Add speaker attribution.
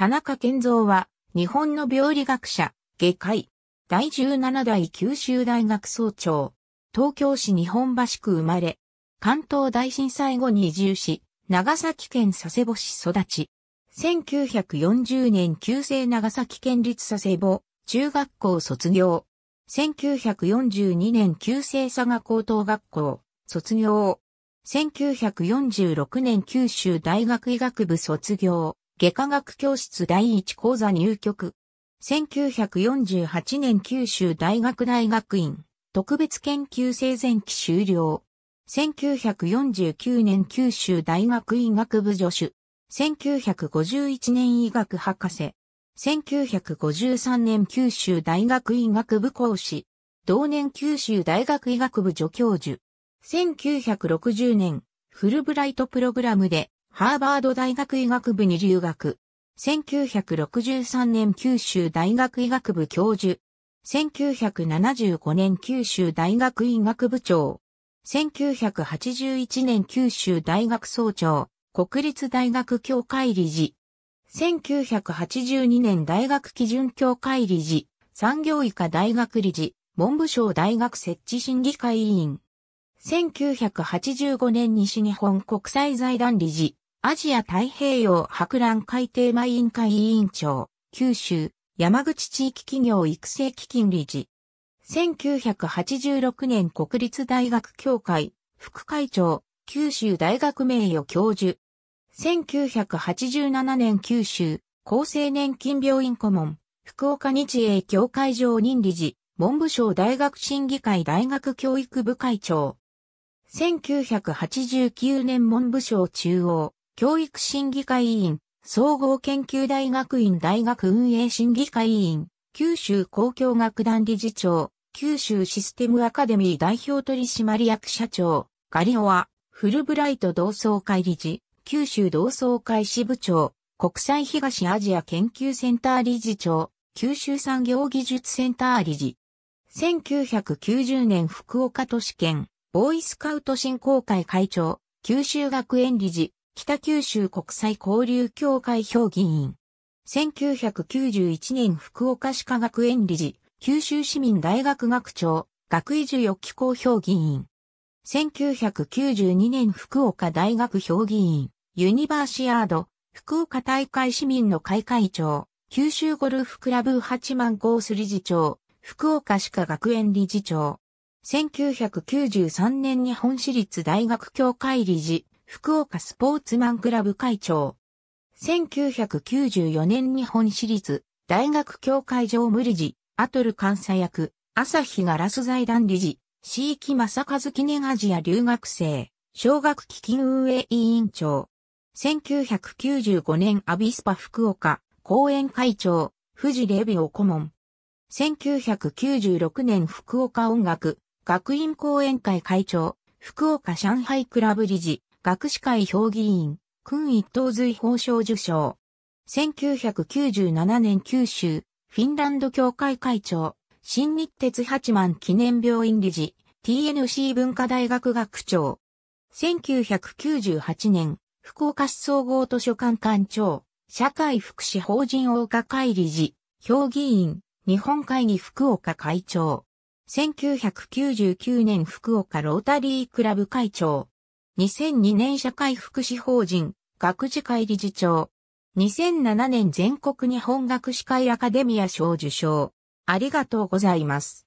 Speaker 1: 田中健三は、日本の病理学者、外科医、第17代九州大学総長、東京市日本橋区生まれ、関東大震災後に移住し、長崎県佐世保市育ち。1940年旧制長崎県立佐世保中学校卒業。1942年旧制佐賀高等学校卒業。1946年九州大学医学部卒業。外科学教室第一講座入局。1948年九州大学大学院特別研究生前期終了。1949年九州大学医学部助手。1951年医学博士。1953年九州大学医学部講師。同年九州大学医学部助教授。1960年、フルブライトプログラムでハーバード大学医学部に留学。1963年九州大学医学部教授。1975年九州大学医学部長。1981年九州大学総長、国立大学協会理事。1982年大学基準協会理事、産業医科大学理事、文部省大学設置審議会委員。1985年西日本国際財団理事。アジア太平洋博覧海底ーマ委員会委員長、九州、山口地域企業育成基金理事。1986年国立大学協会、副会長、九州大学名誉教授。1987年九州、厚生年金病院顧問、福岡日英協会常任理事、文部省大学審議会大学教育部会長。1989年文部省中央教育審議会委員、総合研究大学院大学運営審議会委員、九州公共楽団理事長、九州システムアカデミー代表取締役社長、ガリオア、フルブライト同窓会理事、九州同窓会支部長、国際東アジア研究センター理事長、九州産業技術センター理事。1990年福岡都市圏、ボーイスカウト振興会会長、九州学園理事、北九州国際交流協会評議員。1991年福岡市科学園理事、九州市民大学学長、学位授与機構評議員。1992年福岡大学評議員、ユニバーシアード、福岡大会市民の会会長、九州ゴルフクラブ八万コース理事長、福岡歯科学園理事長。1993年日本私立大学協会理事、福岡スポーツマンクラブ会長。1994年日本私立大学協会常務理事、アトル監査役、朝日ガラス財団理事、椎木正和記念アジア留学生、奨学基金運営委員長。1995年アビスパ福岡講演会長、富士レビオ顧問。1996年福岡音楽学院講演会会長、福岡上海クラブ理事、学士会評議員、君一等随法賞受賞。1997年九州、フィンランド協会会長、新日鉄八幡記念病院理事、TNC 文化大学学長。1998年、福岡市総合図書館館長、社会福祉法人大岡会理事、評議員、日本会議福岡会長。1999年福岡ロータリークラブ会長。2002年社会福祉法人学事会理事長。2007年全国日本学士会アカデミア賞受賞。ありがとうございます。